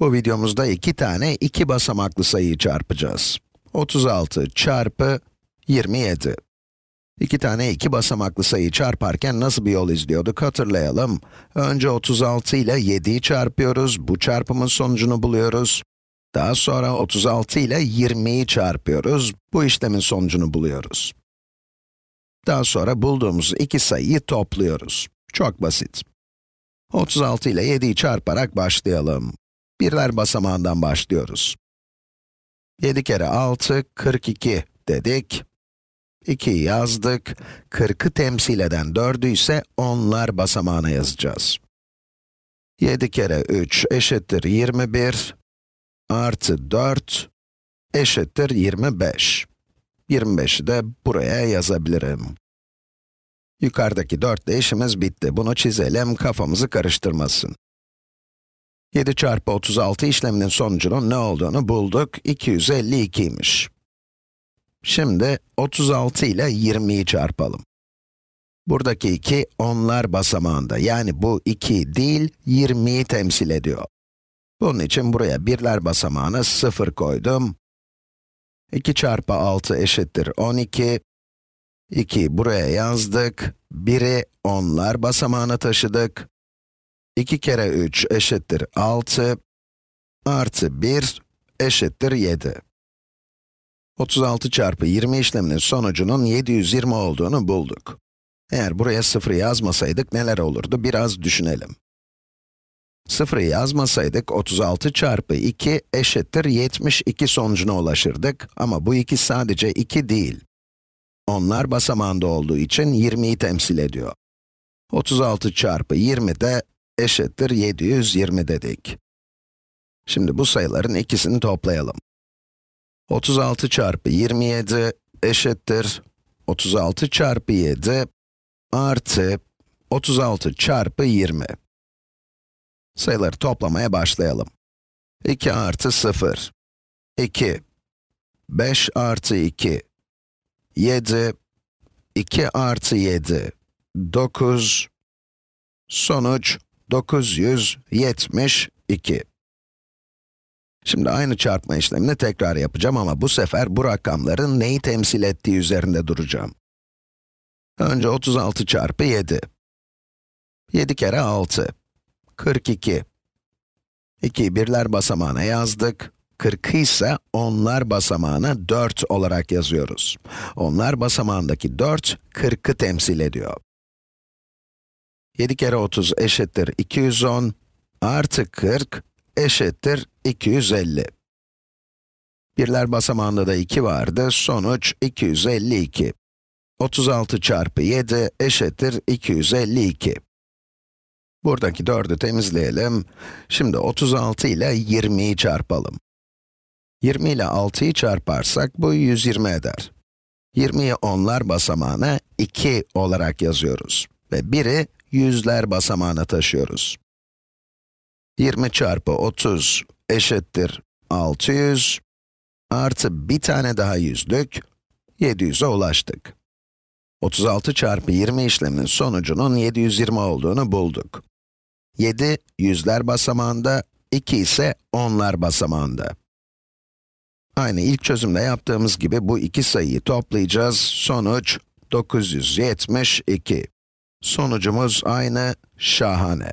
Bu videomuzda iki tane iki basamaklı sayıyı çarpacağız. 36 çarpı 27. İki tane iki basamaklı sayıyı çarparken nasıl bir yol izliyorduk hatırlayalım. Önce 36 ile 7'yi çarpıyoruz, bu çarpımın sonucunu buluyoruz. Daha sonra 36 ile 20'yi çarpıyoruz, bu işlemin sonucunu buluyoruz. Daha sonra bulduğumuz iki sayıyı topluyoruz. Çok basit. 36 ile 7'yi çarparak başlayalım. Birler basamağından başlıyoruz. 7 kere 6, 42 dedik. 2'yi yazdık. 40'ı temsil eden 4'ü ise onlar basamağına yazacağız. 7 kere 3 eşittir 21 artı 4 eşittir 25. 25'i de buraya yazabilirim. Yukarıdaki 4 ile işimiz bitti. Bunu çizelim, kafamızı karıştırmasın. 7 çarpı 36 işleminin sonucunun ne olduğunu bulduk. 252'ymiş. Şimdi 36 ile 20'yi çarpalım. Buradaki 2 onlar basamağında. Yani bu 2 değil 20'yi temsil ediyor. Bunun için buraya birler basamağına 0 koydum. 2 çarpı 6 eşittir 12. 2'yi buraya yazdık. 1'i onlar basamağına taşıdık. 2 kere 3 eşittir 6 artı 1 eşittir 7. 36 çarpı 20 işleminin sonucunun 720 olduğunu bulduk. Eğer buraya 0 yazmasaydık neler olurdu biraz düşünelim. 0 yazmasaydık 36 çarpı 2 eşittir 72 sonucuna ulaşırdık ama bu 2 sadece 2 değil. Onlar basamağında olduğu için 20'yi temsil ediyor. 36 çarpı 20 de eşittir 720 dedik. Şimdi bu sayıların ikisini toplayalım. 36 çarpı 27 eşittir 36 çarpı 7 artı 36 çarpı 20. Sayıları toplamaya başlayalım. 2 artı 0, 2, 5 artı 2, 7, 2 artı 7, 9, sonuç 972. Şimdi aynı çarpma işlemini tekrar yapacağım ama bu sefer bu rakamların neyi temsil ettiği üzerinde duracağım. Önce 36 çarpı 7. 7 kere 6. 42. 2'yi birler basamağına yazdık. 40 ise onlar basamağına 4 olarak yazıyoruz. Onlar basamağındaki 4, 40'ı temsil ediyor. 7 kere 30 eşittir 210 artı 40 eşittir 250. Birler basamağında da 2 vardı, sonuç 252. 36 çarpı 7 eşittir 252. Buradaki 4'ü temizleyelim. Şimdi 36 ile 20'yi çarpalım. 20 ile 6'yı çarparsak bu 120 eder. 20'yi onlar basamağına 2 olarak yazıyoruz. Ve 1'i yüzler basamağına taşıyoruz. 20 çarpı 30 eşittir 600 artı bir tane daha yüzlük 700'e ulaştık. 36 çarpı 20 işleminin sonucunun 720 olduğunu bulduk. 7 yüzler basamağında, 2 ise onlar basamağında. Aynı ilk çözümde yaptığımız gibi bu iki sayıyı toplayacağız. Sonuç 972. Sonucumuz aynı, şahane.